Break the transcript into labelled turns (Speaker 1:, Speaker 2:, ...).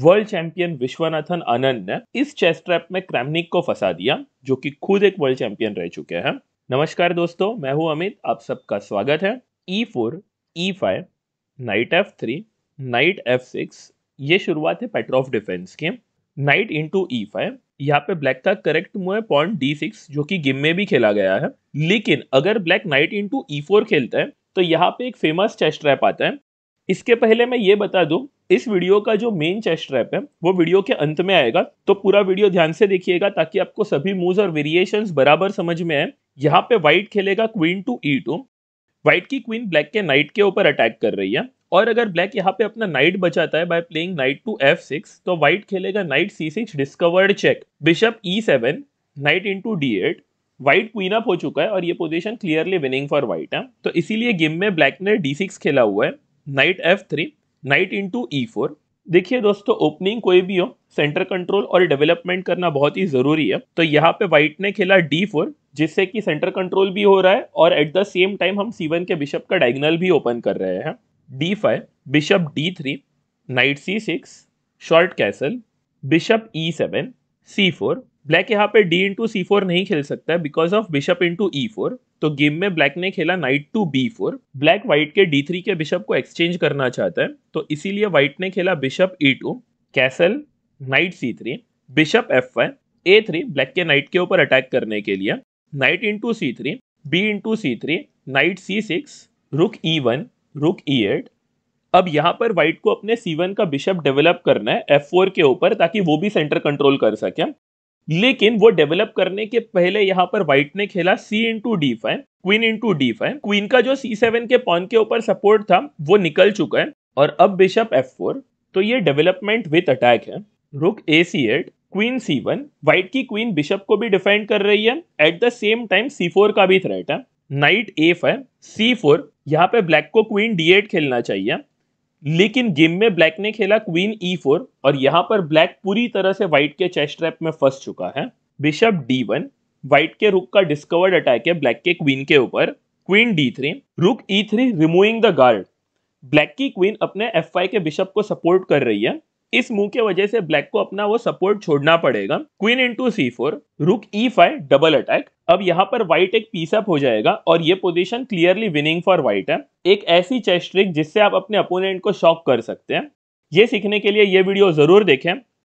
Speaker 1: world champion Viswanathan आनंद ने इस chess trap में क्रैमनिक को फंसा दिया जो कि खुद एक वर्ल्ड चैंपियन रह चुके हैं नमस्कार दोस्तों मैं हूं अमित आप सबका स्वागत है E four E five knight F three knight F six ये शुरुआत है पैटर ऑफ डिफेंस की नाइट इंटू ई फाइव यहाँ पे ब्लैक का करेक्ट मुए पॉइंट डी सिक्स जो कि गेम में भी खेला गया है लेकिन अगर black knight into E four खेलता है तो यहाँ पे एक फेमस चेस्ट ट्रैप आता है इसके पहले मैं ये बता दूं इस वीडियो का जो मेन चेस्ट रैप है वो वीडियो के अंत में आएगा तो पूरा वीडियो ध्यान से देखिएगा ताकि आपको सभी मूव्स और वेरिएशंस बराबर समझ में आए यहाँ पे व्हाइट खेलेगा queen to E two white की क्वीन ब्लैक के नाइट के ऊपर अटैक कर रही है और अगर ब्लैक यहाँ पे अपना नाइट बचाता है by playing knight to F six तो व्हाइट खेलेगा knight C six discovered check bishop E seven knight into D eight white queen up हो चुका है और ये position clearly winning for white है तो इसीलिए गेम में ब्लैक ने डी सिक्स खेला हुआ है knight F three knight into E four देखिए दोस्तों ओपनिंग कोई भी हो सेंटर कंट्रोल और डेवलपमेंट करना बहुत ही जरूरी है तो यहाँ पे वाइट ने खेला डी फोर जिससे कि सेंटर कंट्रोल भी हो रहा है और एट द सेम टाइम हम सीवन के बिशप का डायगनल भी ओपन कर रहे हैं D five bishop D three knight C six short castle bishop E seven C four black यहाँ पे डी इंटू सी फोर नहीं खेल सकता because of bishop into E four तो गेम में ब्लैक ने खेला knight to B four black white के डी थ्री के बिशप को एक्सचेंज करना चाहता है तो इसीलिए व्हाइट ने खेला bishop E two castle knight C three bishop F five A three black के नाइट के ऊपर अटैक करने के लिए knight into C three B into C three knight C six rook E one रुक ई एट अब यहाँ पर व्हाइट को अपने सी वन का बिशप डेवलप करना है एफ फोर के ऊपर ताकि वो भी सेंटर कंट्रोल कर सके लेकिन वो डेवलप करने के पहले यहाँ पर व्हाइट ने खेला C into D five queen into D five queen का जो सी सेवन के पॉन के ऊपर सपोर्ट था वो निकल चुका है और अब बिशप एफ फोर तो ये डेवलपमेंट विथ अटैक है rook A C eight queen C one white की क्वीन बिशप को भी डिफेंड कर रही है at the same time C four का भी थ्रेट है knight A five C four यहाँ पे ब्लैक को क्वीन डी एट खेलना चाहिए लेकिन गेम में ब्लैक ने खेला क्वीन ई फोर और यहाँ पर ब्लैक पूरी तरह से व्हाइट के चेस्ट ट्रैप में फंस चुका है बिशप डी वन व्हाइट के रुक का डिस्कवर्ड अटैक है ब्लैक के क्वीन के ऊपर queen D three rook E three removing the guard black की क्वीन अपने एफ के बिशप को सपोर्ट कर रही है इस मूव के वजह से ब्लैक को अपना वो सपोर्ट छोड़ना पड़ेगा क्वीन इंटू सी फोर रुक ई फाइव डबल अटैक अब यहाँ पर व्हाइट एक पीस अप हो जाएगा और ये position clearly winning for white है एक ऐसी चेस्ट ट्रिक जिससे आप अपने अपोनेंट को शॉक कर सकते हैं ये सीखने के लिए ये वीडियो जरूर देखें